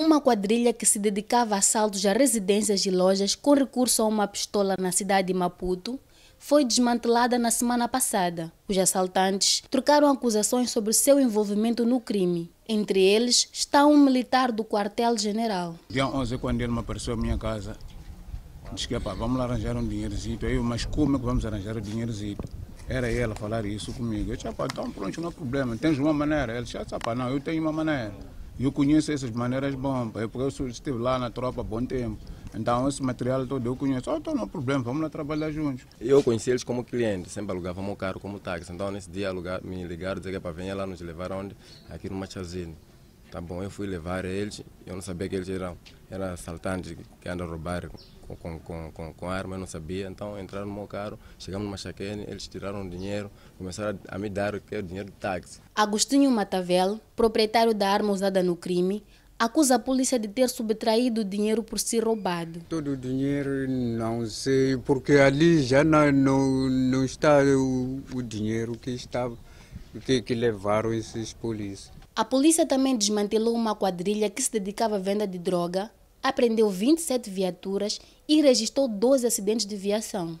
Uma quadrilha que se dedicava a assaltos a residências e lojas com recurso a uma pistola na cidade de Maputo foi desmantelada na semana passada. Os assaltantes trocaram acusações sobre seu envolvimento no crime. Entre eles está um militar do quartel-general. Dia 11, quando ele me apareceu à minha casa, disse que vamos lá arranjar um dinheirozito. Eu, mas como é que vamos arranjar o dinheirozito? Era ela falar isso comigo. Eu disse, então pronto, não há problema, tens uma maneira. Ele disse, não, eu tenho uma maneira. Eu conheço essas maneiras bom, porque eu estive lá na tropa há bom tempo. Então, esse material todo eu conheço. então, não há problema, vamos lá trabalhar juntos. Eu conheci eles como cliente, sempre alugava meu carro como táxi. Então, nesse dia me ligaram, dizer que é para vir lá nos levar onde? Aqui no Machazine. Tá bom, eu fui levar eles, eu não sabia que eles eram, eram assaltantes que andam a roubar com, com, com, com, com arma, eu não sabia. Então entraram no meu carro, chegamos no Machaquene, eles tiraram o dinheiro, começaram a, me dar o que é o dinheiro do táxi. Agostinho Matavel, proprietário da arma usada no crime, acusa a polícia de ter subtraído o dinheiro por ser roubado. Todo o dinheiro, não sei, porque ali já não, não, não está o, o dinheiro que estava que, é que levaram esses polícias. A polícia também desmantelou uma quadrilha que se dedicava à venda de droga, apreendeu 27 viaturas e registrou 12 acidentes de viação.